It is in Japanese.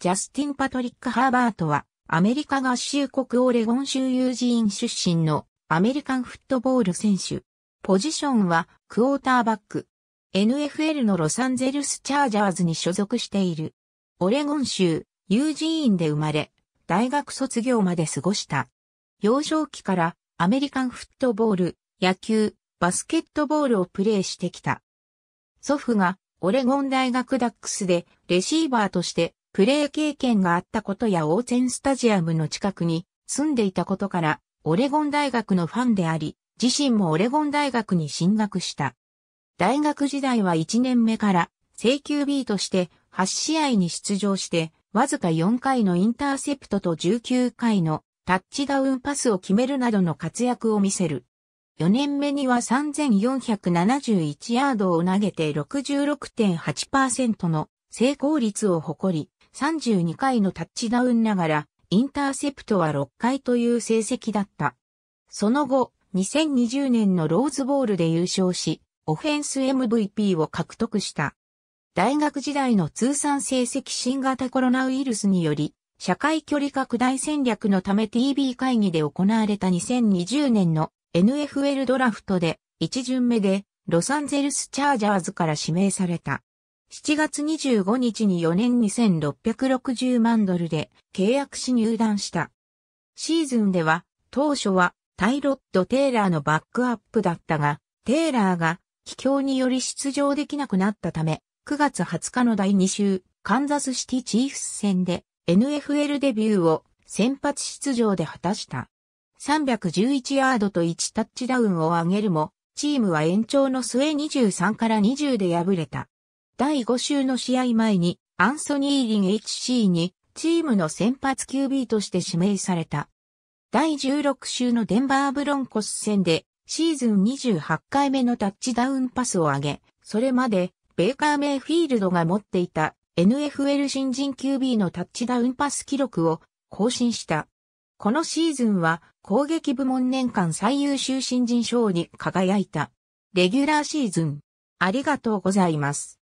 ジャスティン・パトリック・ハーバートは、アメリカ合衆国オレゴン州ユージーン出身のアメリカンフットボール選手。ポジションはクォーターバック。NFL のロサンゼルス・チャージャーズに所属している。オレゴン州ユージーンで生まれ、大学卒業まで過ごした。幼少期からアメリカンフットボール、野球、バスケットボールをプレーしてきた。祖父がオレゴン大学ダックスでレシーバーとしてプレー経験があったことやオーツェンスタジアムの近くに住んでいたことから、オレゴン大学のファンであり、自身もオレゴン大学に進学した。大学時代は1年目から請求 B として8試合に出場して、わずか4回のインターセプトと19回のタッチダウンパスを決めるなどの活躍を見せる。4年目には3471ヤードを投げて66.8%の成功率を誇り、32回のタッチダウンながら、インターセプトは6回という成績だった。その後、2020年のローズボールで優勝し、オフェンス MVP を獲得した。大学時代の通算成績新型コロナウイルスにより、社会距離拡大戦略のため TB 会議で行われた2020年の NFL ドラフトで1巡目でロサンゼルスチャージャーズから指名された。7月25日に4年2660万ドルで契約し入団した。シーズンでは当初はタイロット・テイラーのバックアップだったが、テイラーが気境により出場できなくなったため、9月20日の第2週、カンザスシティチーフス戦で NFL デビューを先発出場で果たした。311ヤードと1タッチダウンを上げるも、チームは延長の末23から20で敗れた。第5週の試合前にアンソニー・リン HC にチームの先発 QB として指名された。第16週のデンバーブロンコス戦でシーズン28回目のタッチダウンパスを上げ、それまでベーカー・メイフィールドが持っていた NFL 新人 QB のタッチダウンパス記録を更新した。このシーズンは攻撃部門年間最優秀新人賞に輝いた。レギュラーシーズン。ありがとうございます。